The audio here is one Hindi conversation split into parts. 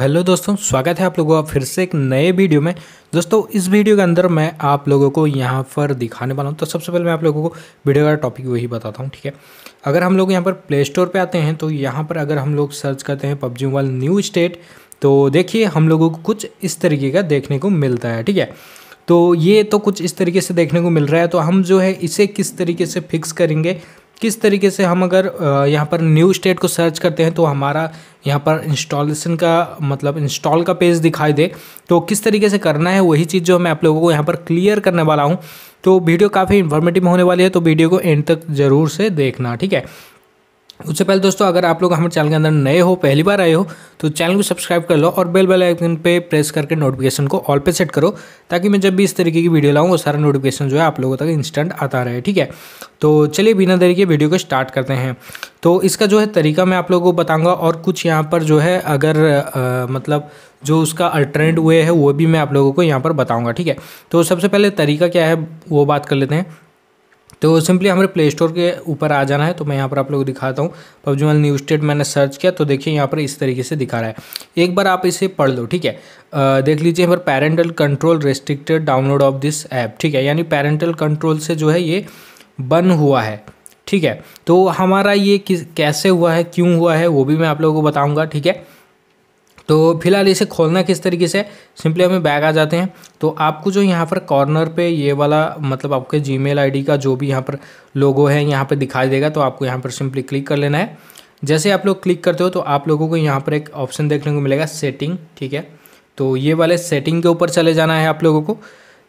हेलो दोस्तों स्वागत है आप लोगों का फिर से एक नए वीडियो में दोस्तों इस वीडियो के अंदर मैं आप लोगों को यहाँ पर दिखाने वाला हूँ तो सबसे पहले मैं आप लोगों को वीडियो का टॉपिक वही बताता हूँ ठीक है अगर हम लोग यहाँ पर प्ले स्टोर पर आते हैं तो यहाँ पर अगर हम लोग सर्च करते हैं पबजी मोबाइल न्यू स्टेट तो देखिए हम लोगों को कुछ इस तरीके का देखने को मिलता है ठीक है तो ये तो कुछ इस तरीके से देखने को मिल रहा है तो हम जो है इसे किस तरीके से फिक्स करेंगे किस तरीके से हम अगर यहाँ पर न्यू स्टेट को सर्च करते हैं तो हमारा यहाँ पर इंस्टॉलेशन का मतलब इंस्टॉल का पेज दिखाई दे तो किस तरीके से करना है वही चीज़ जो मैं आप लोगों को यहाँ पर क्लियर करने वाला हूँ तो वीडियो काफ़ी इन्फॉर्मेटिव होने वाली है तो वीडियो को एंड तक ज़रूर से देखना ठीक है उससे पहले दोस्तों अगर आप लोग हमारे चैनल के अंदर नए हो पहली बार आए हो तो चैनल को सब्सक्राइब कर लो और बेल बेल आइकन पे प्रेस करके नोटिफिकेशन को ऑल पे सेट करो ताकि मैं जब भी इस तरीके की वीडियो लाऊँ वो सारा नोटिफिकेशन जो है आप लोगों तक इंस्टेंट आता रहे ठीक है तो चलिए बिना देरी के वीडियो को स्टार्ट करते हैं तो इसका जो है तरीका मैं आप लोगों को बताऊँगा और कुछ यहाँ पर जो है अगर आ, मतलब जो उसका अल्टरनेट वे है वो भी मैं आप लोगों को यहाँ पर बताऊँगा ठीक है तो सबसे पहले तरीका क्या है वो बात कर लेते हैं तो सिंपली हमारे प्ले स्टोर के ऊपर आ जाना है तो मैं यहाँ पर आप लोग दिखाता हूँ पबजी मोबाइल न्यू स्टेट मैंने सर्च किया तो देखिए यहाँ पर इस तरीके से दिखा रहा है एक बार आप इसे पढ़ लो ठीक है आ, देख लीजिए यहाँ पर parental control restricted download of this app ठीक है यानी पेरेंटल कंट्रोल से जो है ये बन हुआ है ठीक है तो हमारा ये कैसे हुआ है क्यों हुआ है वो भी मैं आप लोगों को बताऊँगा ठीक है तो फिलहाल इसे खोलना किस तरीके से सिंपली हमें बैग आ जाते हैं तो आपको जो यहाँ पर कॉर्नर पे ये वाला मतलब आपके जीमेल आईडी का जो भी यहाँ पर लोगो है यहाँ पर दिखाई देगा तो आपको यहाँ पर सिंपली क्लिक कर लेना है जैसे आप लोग क्लिक करते हो तो आप लोगों को यहाँ पर एक ऑप्शन देखने को मिलेगा सेटिंग ठीक है तो ये वाले सेटिंग के ऊपर चले जाना है आप लोगों को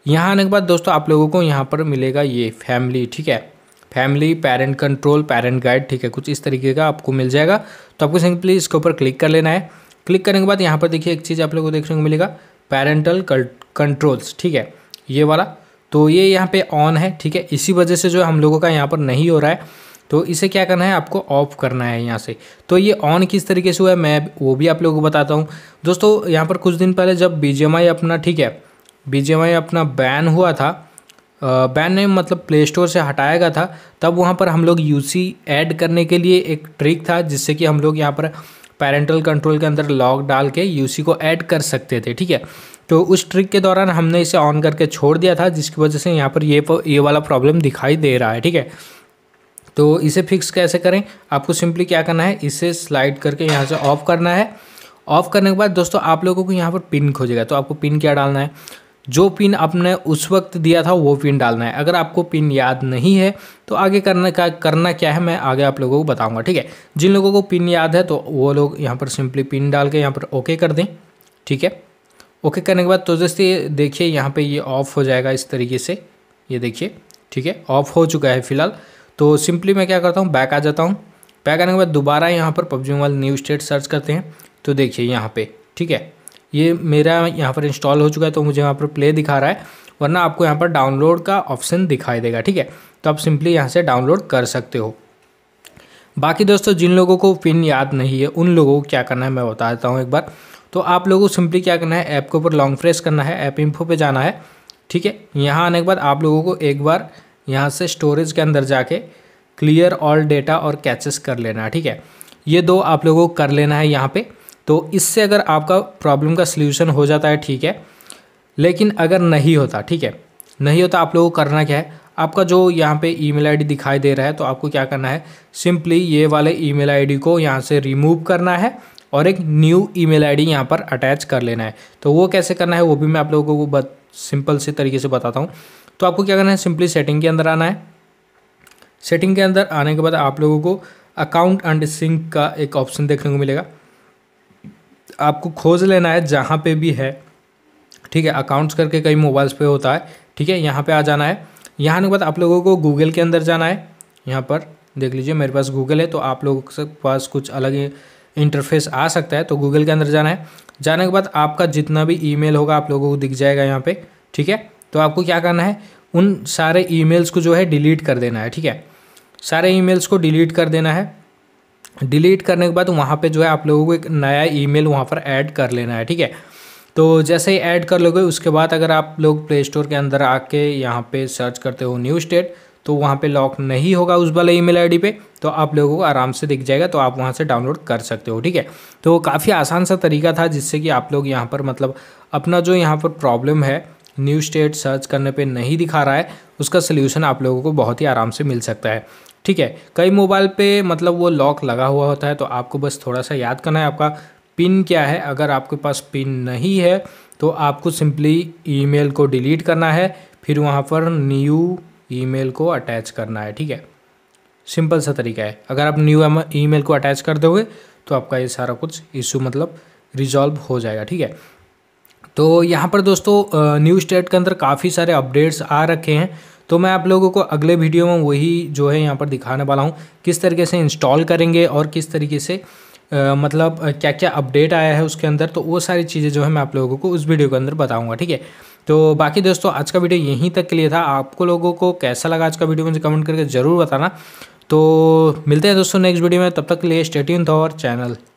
यहाँ आने के बाद दोस्तों आप लोगों को यहाँ पर मिलेगा ये फैमिली ठीक है family parent control parent guide ठीक है कुछ इस तरीके का आपको मिल जाएगा तो आपको सिंपली इसके ऊपर क्लिक कर लेना है क्लिक करने के बाद यहाँ पर देखिए एक चीज़ आप लोग को देखने को मिलेगा पेरेंटल कंट्रोल्स ठीक है ये वाला तो ये यहाँ पे ऑन है ठीक है इसी वजह से जो हम लोगों का यहाँ पर नहीं हो रहा है तो इसे क्या करना है आपको ऑफ करना है यहाँ से तो ये ऑन किस तरीके से हुआ है मैं वो भी आप लोगों को बताता हूँ दोस्तों यहाँ पर कुछ दिन पहले जब बी अपना ठीक है बी अपना बैन हुआ था बैन ने मतलब प्ले स्टोर से हटाया गया था तब वहाँ पर हम लोग यूसी ऐड करने के लिए एक ट्रिक था जिससे कि हम लोग यहाँ पर पेरेंटल कंट्रोल के अंदर लॉक डाल के यूसी को ऐड कर सकते थे ठीक है तो उस ट्रिक के दौरान हमने इसे ऑन करके छोड़ दिया था जिसकी वजह से यहाँ पर ये ये वाला प्रॉब्लम दिखाई दे रहा है ठीक है तो इसे फिक्स कैसे करें आपको सिंपली क्या करना है इसे स्लाइड करके यहाँ से ऑफ करना है ऑफ करने के बाद दोस्तों आप लोगों को यहाँ पर पिन खोजेगा तो आपको पिन क्या डालना है जो पिन आपने उस वक्त दिया था वो पिन डालना है अगर आपको पिन याद नहीं है तो आगे करने का करना क्या है मैं आगे आप लोगों को बताऊंगा ठीक है जिन लोगों को पिन याद है तो वो लोग यहाँ पर सिंपली पिन डाल के यहाँ पर ओके कर दें ठीक है ओके करने के बाद तो जैसे देखिए यहाँ पर ये ऑफ हो जाएगा इस तरीके से ये देखिए ठीक है ऑफ हो चुका है फिलहाल तो सिंपली मैं क्या करता हूँ बैक आ जाता हूँ बैक आने के बाद दोबारा यहाँ पर PUBG mobile new state search करते हैं तो देखिए यहाँ पे ठीक है ये मेरा यहाँ पर इंस्टॉल हो चुका है तो मुझे यहाँ पर प्ले दिखा रहा है वरना आपको यहाँ पर डाउनलोड का ऑप्शन दिखाई देगा ठीक है तो आप सिंपली यहाँ से डाउनलोड कर सकते हो बाकी दोस्तों जिन लोगों को पिन याद नहीं है उन लोगों को क्या करना है मैं बता देता हूँ एक बार तो आप लोगों को सिंपली क्या करना है ऐप के ऊपर लॉन्ग प्रेस करना है ऐप इन्फो पे जाना है ठीक है यहाँ आने के बाद आप लोगों को एक बार यहाँ से स्टोरेज के अंदर जाके क्लियर ऑल डेटा और कैचेस कर लेना है ठीक है ये दो आप लोगों को कर लेना है यहाँ पर तो इससे अगर आपका प्रॉब्लम का सलूशन हो जाता है ठीक है लेकिन अगर नहीं होता ठीक है नहीं होता आप लोगों को करना क्या है आपका जो यहाँ पे ईमेल आईडी दिखाई दे रहा है तो आपको क्या करना है सिंपली ये वाले ईमेल आईडी को यहाँ से रिमूव करना है और एक न्यू ईमेल आईडी यहाँ पर अटैच कर लेना है तो वो कैसे करना है वो भी मैं आप लोगों को बत, सिंपल से तरीके से बताता हूँ तो आपको क्या करना है सिंपली सेटिंग के अंदर आना है सेटिंग के अंदर आने के बाद आप लोगों को अकाउंट एंड सिंक का एक ऑप्शन देखने को मिलेगा आपको खोज लेना है जहाँ पे भी है ठीक है अकाउंट्स करके कई मोबाइल्स पे होता है ठीक है यहाँ पे आ जाना है यहाँ आने के बाद आप लोगों को गूगल के अंदर जाना है यहाँ पर देख लीजिए मेरे पास गूगल है तो आप लोगों के पास कुछ अलग इंटरफेस आ सकता है तो गूगल के अंदर जाना है जाने के बाद आपका जितना भी ई होगा आप लोगों को दिख जाएगा यहाँ पर ठीक है तो आपको क्या करना है उन सारे ई को जो है डिलीट कर देना है ठीक है सारे ई को डिलीट कर देना है डिलीट करने के बाद वहाँ पे जो है आप लोगों को एक नया ईमेल वहाँ पर ऐड कर लेना है ठीक है तो जैसे ही ऐड कर लोगे उसके बाद अगर आप लोग प्ले स्टोर के अंदर आके यहाँ पे सर्च करते हो न्यू स्टेट तो वहाँ पे लॉक नहीं होगा उस वाले ईमेल आईडी पे तो आप लोगों को आराम से दिख जाएगा तो आप वहाँ से डाउनलोड कर सकते हो ठीक है तो काफ़ी आसान सा तरीका था जिससे कि आप लोग यहाँ पर मतलब अपना जो यहाँ पर प्रॉब्लम है न्यू स्टेट सर्च करने पे नहीं दिखा रहा है उसका सलूशन आप लोगों को बहुत ही आराम से मिल सकता है ठीक है कई मोबाइल पे मतलब वो लॉक लगा हुआ होता है तो आपको बस थोड़ा सा याद करना है आपका पिन क्या है अगर आपके पास पिन नहीं है तो आपको सिंपली ईमेल को डिलीट करना है फिर वहाँ पर न्यू ईमेल को अटैच करना है ठीक है सिंपल सा तरीका है अगर आप न्यू ईमेल को अटैच कर दोगे तो आपका ये सारा कुछ इशू मतलब रिजॉल्व हो जाएगा ठीक है तो यहाँ पर दोस्तों न्यूज़ स्टेट के अंदर काफ़ी सारे अपडेट्स आ रखे हैं तो मैं आप लोगों को अगले वीडियो में वही जो है यहाँ पर दिखाने वाला हूँ किस तरीके से इंस्टॉल करेंगे और किस तरीके से आ, मतलब क्या क्या अपडेट आया है उसके अंदर तो वो सारी चीज़ें जो है मैं आप लोगों को उस वीडियो के अंदर बताऊँगा ठीक है तो बाकी दोस्तों आज का वीडियो यहीं तक के लिए था आपको लोगों को कैसा लगा आज का वीडियो मुझे कमेंट करके ज़रूर बताना तो मिलते हैं दोस्तों नेक्स्ट वीडियो में तब तक के लिए स्टेट्यून था और चैनल